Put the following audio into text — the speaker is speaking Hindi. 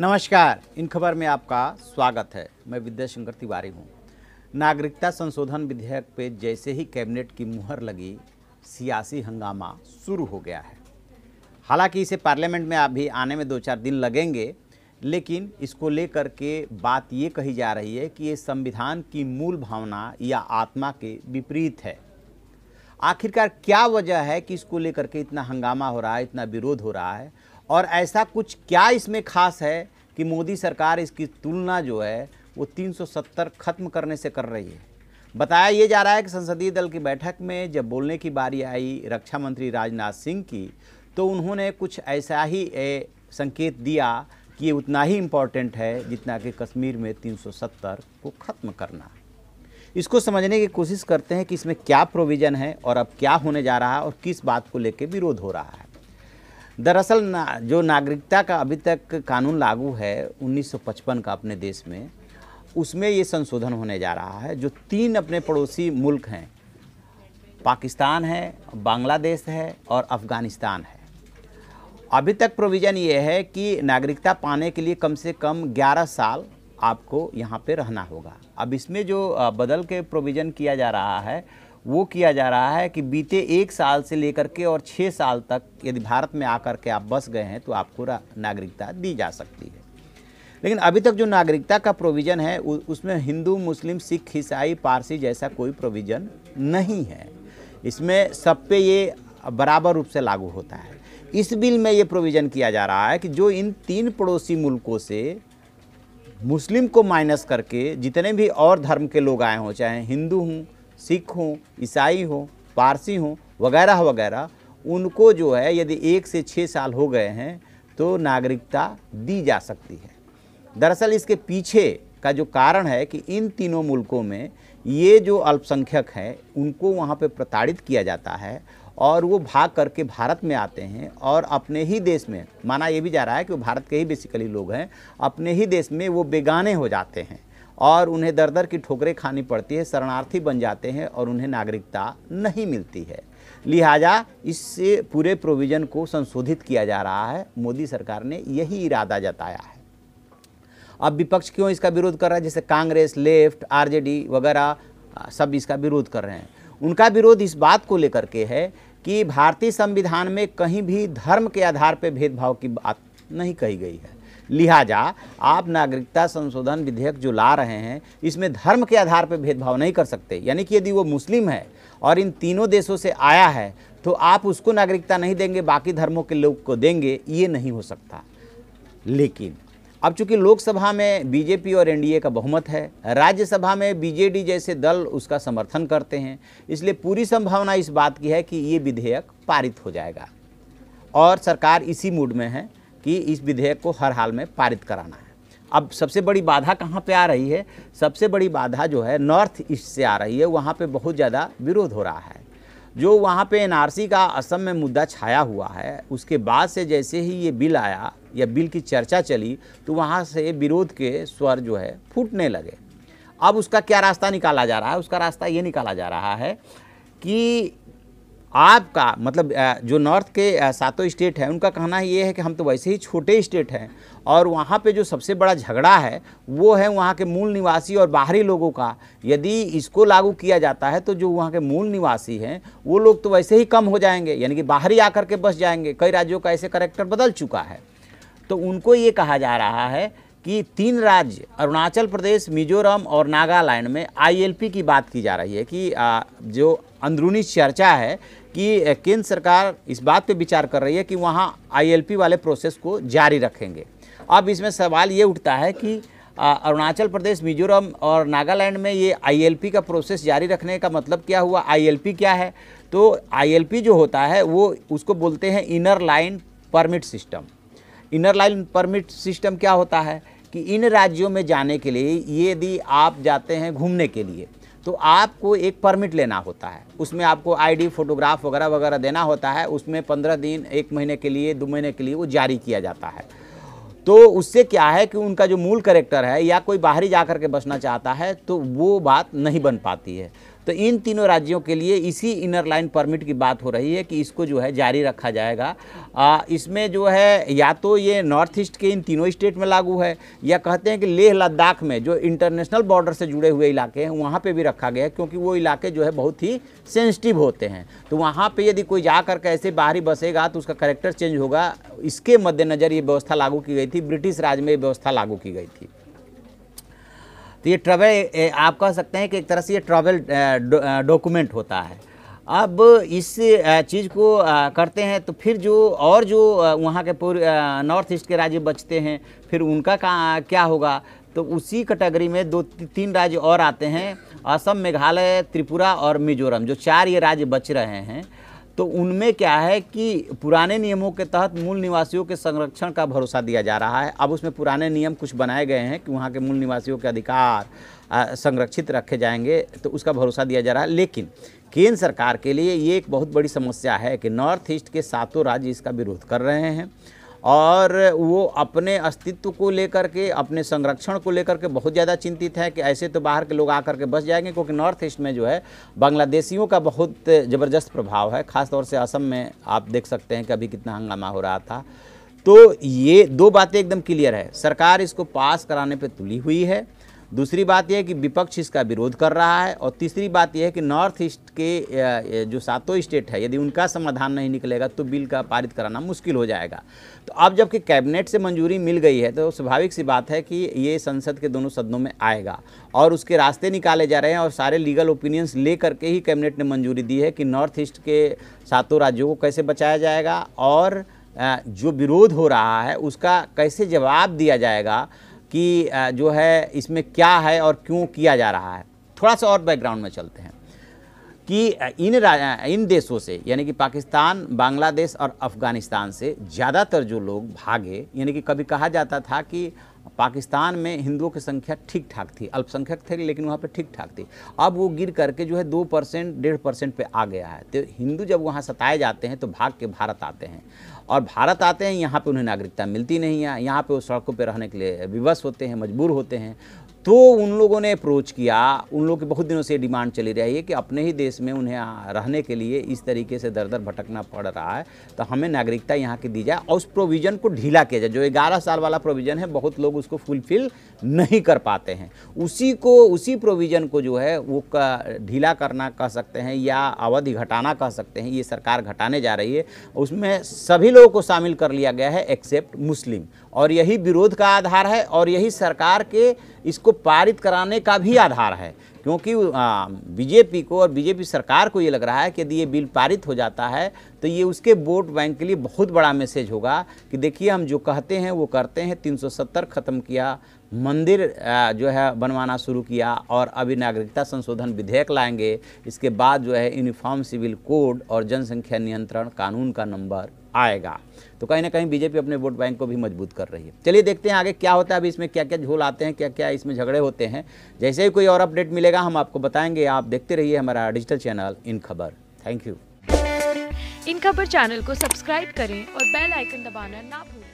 नमस्कार इन खबर में आपका स्वागत है मैं विद्याशंकर तिवारी हूँ नागरिकता संशोधन विधेयक पे जैसे ही कैबिनेट की मुहर लगी सियासी हंगामा शुरू हो गया है हालांकि इसे पार्लियामेंट में अभी आने में दो चार दिन लगेंगे लेकिन इसको लेकर के बात ये कही जा रही है कि ये संविधान की मूल भावना या आत्मा के विपरीत है आखिरकार क्या वजह है कि इसको लेकर के इतना हंगामा हो रहा है इतना विरोध हो रहा है और ऐसा कुछ क्या इसमें खास है कि मोदी सरकार इसकी तुलना जो है वो 370 खत्म करने से कर रही है बताया ये जा रहा है कि संसदीय दल की बैठक में जब बोलने की बारी आई रक्षा मंत्री राजनाथ सिंह की तो उन्होंने कुछ ऐसा ही संकेत दिया कि ये उतना ही इम्पॉर्टेंट है जितना कि कश्मीर में 370 को ख़त्म करना इसको समझने की कोशिश करते हैं कि इसमें क्या प्रोविज़न है और अब क्या होने जा रहा है और किस बात को लेकर विरोध हो रहा है दरअसल ना, जो नागरिकता का अभी तक कानून लागू है 1955 का अपने देश में उसमें ये संशोधन होने जा रहा है जो तीन अपने पड़ोसी मुल्क हैं पाकिस्तान है बांग्लादेश है और अफ़गानिस्तान है अभी तक प्रोविज़न ये है कि नागरिकता पाने के लिए कम से कम 11 साल आपको यहाँ पे रहना होगा अब इसमें जो बदल के प्रोविज़न किया जा रहा है वो किया जा रहा है कि बीते एक साल से लेकर के और छः साल तक यदि भारत में आकर के आप बस गए हैं तो आपको नागरिकता दी जा सकती है लेकिन अभी तक जो नागरिकता का प्रोविज़न है उसमें हिंदू मुस्लिम सिख ईसाई पारसी जैसा कोई प्रोविज़न नहीं है इसमें सब पे ये बराबर रूप से लागू होता है इस बिल में ये प्रोविज़न किया जा रहा है कि जो इन तीन पड़ोसी मुल्कों से मुस्लिम को माइनस करके जितने भी और धर्म के लोग आए हों चाहे हिंदू हों सिख हों ईसाई हों पारसी हों वगैरह वगैरह उनको जो है यदि एक से छः साल हो गए हैं तो नागरिकता दी जा सकती है दरअसल इसके पीछे का जो कारण है कि इन तीनों मुल्कों में ये जो अल्पसंख्यक हैं उनको वहाँ पे प्रताड़ित किया जाता है और वो भाग करके भारत में आते हैं और अपने ही देश में माना ये भी जा रहा है कि वो भारत के ही बेसिकली लोग हैं अपने ही देश में वो बेगाने हो जाते हैं और उन्हें दर दर की ठोकरें खानी पड़ती है शरणार्थी बन जाते हैं और उन्हें नागरिकता नहीं मिलती है लिहाजा इस पूरे प्रोविज़न को संशोधित किया जा रहा है मोदी सरकार ने यही इरादा जताया है अब विपक्ष क्यों इसका विरोध कर रहा है जैसे कांग्रेस लेफ्ट आरजेडी वगैरह सब इसका विरोध कर रहे हैं उनका विरोध इस बात को लेकर के है कि भारतीय संविधान में कहीं भी धर्म के आधार पर भेदभाव की बात नहीं कही गई है लिहाजा आप नागरिकता संशोधन विधेयक जो ला रहे हैं इसमें धर्म के आधार पर भेदभाव नहीं कर सकते यानी कि यदि वो मुस्लिम है और इन तीनों देशों से आया है तो आप उसको नागरिकता नहीं देंगे बाकी धर्मों के लोग को देंगे ये नहीं हो सकता लेकिन अब चूंकि लोकसभा में बीजेपी और एनडीए का बहुमत है राज्यसभा में बीजेडी जैसे दल उसका समर्थन करते हैं इसलिए पूरी संभावना इस बात की है कि ये विधेयक पारित हो जाएगा और सरकार इसी मूड में है कि इस विधेयक को हर हाल में पारित कराना है अब सबसे बड़ी बाधा कहाँ पे आ रही है सबसे बड़ी बाधा जो है नॉर्थ ईस्ट से आ रही है वहाँ पे बहुत ज़्यादा विरोध हो रहा है जो वहाँ पे एनआरसी का असम में मुद्दा छाया हुआ है उसके बाद से जैसे ही ये बिल आया या बिल की चर्चा चली तो वहाँ से विरोध के स्वर जो है फूटने लगे अब उसका क्या रास्ता निकाला जा रहा है उसका रास्ता ये निकाला जा रहा है कि आपका मतलब जो नॉर्थ के सातों स्टेट हैं उनका कहना ये है कि हम तो वैसे ही छोटे स्टेट हैं और वहाँ पे जो सबसे बड़ा झगड़ा है वो है वहाँ के मूल निवासी और बाहरी लोगों का यदि इसको लागू किया जाता है तो जो वहाँ के मूल निवासी हैं वो लोग तो वैसे ही कम हो जाएंगे यानी कि बाहरी आकर के बस जाएंगे कई राज्यों का ऐसे करेक्टर बदल चुका है तो उनको ये कहा जा रहा है कि तीन राज्य अरुणाचल प्रदेश मिजोरम और नागालैंड में आई की बात की जा रही है कि जो अंदरूनी चर्चा है कि केंद्र सरकार इस बात पे विचार कर रही है कि वहाँ आईएलपी वाले प्रोसेस को जारी रखेंगे अब इसमें सवाल ये उठता है कि अरुणाचल प्रदेश मिजोरम और नागालैंड में ये आईएलपी का प्रोसेस जारी रखने का मतलब क्या हुआ आईएलपी क्या है तो आईएलपी जो होता है वो उसको बोलते हैं inner line permit system inner line permit system क्या होता है कि इन राज्यों में जाने के लिए यदि आप जाते हैं घूमने के लिए तो आपको एक परमिट लेना होता है उसमें आपको आईडी फोटोग्राफ वगैरह वगैरह देना होता है उसमें पंद्रह दिन एक महीने के लिए दो महीने के लिए वो जारी किया जाता है तो उससे क्या है कि उनका जो मूल करेक्टर है या कोई बाहरी जा कर के बसना चाहता है तो वो बात नहीं बन पाती है तो इन तीनों राज्यों के लिए इसी इनर लाइन परमिट की बात हो रही है कि इसको जो है जारी रखा जाएगा आ, इसमें जो है या तो ये नॉर्थ ईस्ट के इन तीनों स्टेट में लागू है या कहते हैं कि लेह लद्दाख में जो इंटरनेशनल बॉर्डर से जुड़े हुए इलाके हैं वहाँ पे भी रखा गया है क्योंकि वो इलाके जो है बहुत ही सेंसिटिव होते हैं तो वहाँ पर यदि कोई जा कर ऐसे बाहरी बसेगा तो उसका करेक्टर चेंज होगा इसके मद्देनज़र ये व्यवस्था लागू की गई थी ब्रिटिश राज में ये व्यवस्था लागू की गई थी तो ये ट्रेवल आप कह सकते हैं कि एक तरह से ये ट्रैवल डॉक्यूमेंट दो, होता है अब इस चीज़ को करते हैं तो फिर जो और जो वहाँ के पूर्व नॉर्थ ईस्ट के राज्य बचते हैं फिर उनका क्या होगा तो उसी कैटेगरी में दो तीन राज्य और आते हैं असम मेघालय त्रिपुरा और मिजोरम जो चार ये राज्य बच रहे हैं तो उनमें क्या है कि पुराने नियमों के तहत मूल निवासियों के संरक्षण का भरोसा दिया जा रहा है अब उसमें पुराने नियम कुछ बनाए गए हैं कि वहाँ के मूल निवासियों के अधिकार संरक्षित रखे जाएंगे तो उसका भरोसा दिया जा रहा है लेकिन केंद्र सरकार के लिए ये एक बहुत बड़ी समस्या है कि नॉर्थ ईस्ट के सातों राज्य इसका विरोध कर रहे हैं और वो अपने अस्तित्व को लेकर के अपने संरक्षण को लेकर के बहुत ज़्यादा चिंतित हैं कि ऐसे तो बाहर के लोग आकर के बस जाएंगे क्योंकि नॉर्थ ईस्ट में जो है बांग्लादेशियों का बहुत ज़बरदस्त प्रभाव है ख़ासतौर से असम में आप देख सकते हैं कि अभी कितना हंगामा हो रहा था तो ये दो बातें एकदम क्लियर है सरकार इसको पास कराने पर तुली हुई है दूसरी बात यह है कि विपक्ष इसका विरोध कर रहा है और तीसरी बात यह है कि नॉर्थ ईस्ट के जो सातों स्टेट है यदि उनका समाधान नहीं निकलेगा तो बिल का पारित कराना मुश्किल हो जाएगा तो अब जबकि कैबिनेट से मंजूरी मिल गई है तो स्वाभाविक सी बात है कि ये संसद के दोनों सदनों में आएगा और उसके रास्ते निकाले जा रहे हैं और सारे लीगल ओपिनियंस ले करके ही कैबिनेट ने मंजूरी दी है कि नॉर्थ ईस्ट के सातों राज्यों को कैसे बचाया जाएगा और जो विरोध हो रहा है उसका कैसे जवाब दिया जाएगा कि जो है इसमें क्या है और क्यों किया जा रहा है थोड़ा सा और बैकग्राउंड में चलते हैं कि इन इन देशों से यानी कि पाकिस्तान बांग्लादेश और अफ़गानिस्तान से ज़्यादातर जो लोग भागे यानी कि कभी कहा जाता था कि पाकिस्तान में हिंदुओं की संख्या ठीक ठाक थी अल्पसंख्यक थे लेकिन वहाँ पे ठीक ठाक थी अब वो गिर करके जो है दो परसेंट डेढ़ परसेंट पर आ गया है तो हिंदू जब वहाँ सताए जाते हैं तो भाग के भारत आते हैं और भारत आते हैं यहाँ पे उन्हें नागरिकता मिलती नहीं है यहाँ पे वो सड़कों पे रहने के लिए विवश होते हैं मजबूर होते हैं तो उन लोगों ने अप्रोच किया उन लोगों की बहुत दिनों से डिमांड चली रही है कि अपने ही देश में उन्हें रहने के लिए इस तरीके से दर दर भटकना पड़ रहा है तो हमें नागरिकता यहाँ की दी जाए और उस प्रोविज़न को ढीला किया जाए जो ग्यारह साल वाला प्रोविज़न है बहुत लोग उसको फुलफिल नहीं कर पाते हैं उसी को उसी प्रोविज़न को जो है वो ढीला करना कह सकते हैं या अवधि घटाना कह सकते हैं ये सरकार घटाने जा रही है उसमें सभी लोगों को शामिल कर लिया गया है एक्सेप्ट मुस्लिम और यही विरोध का आधार है और यही सरकार के इसको पारित कराने का भी आधार है क्योंकि बीजेपी को और बीजेपी सरकार को ये लग रहा है कि यदि ये बिल पारित हो जाता है तो ये उसके वोट बैंक के लिए बहुत बड़ा मैसेज होगा कि देखिए हम जो कहते हैं वो करते हैं 370 ख़त्म किया मंदिर जो है बनवाना शुरू किया और अभी नागरिकता संशोधन विधेयक लाएंगे इसके बाद जो है यूनिफॉर्म सिविल कोड और जनसंख्या नियंत्रण कानून का नंबर आएगा तो कहीं ना कहीं बीजेपी अपने वोट बैंक को भी मजबूत कर रही है चलिए देखते हैं आगे क्या होता है अभी इसमें क्या क्या झोल आते हैं क्या क्या इसमें झगड़े होते हैं जैसे ही कोई और अपडेट मिलेगा हम आपको बताएंगे आप देखते रहिए हमारा डिजिटल चैनल इन खबर थैंक यू इन खबर चैनल को सब्सक्राइब करें और बेल आइकन दबाना ना भूलें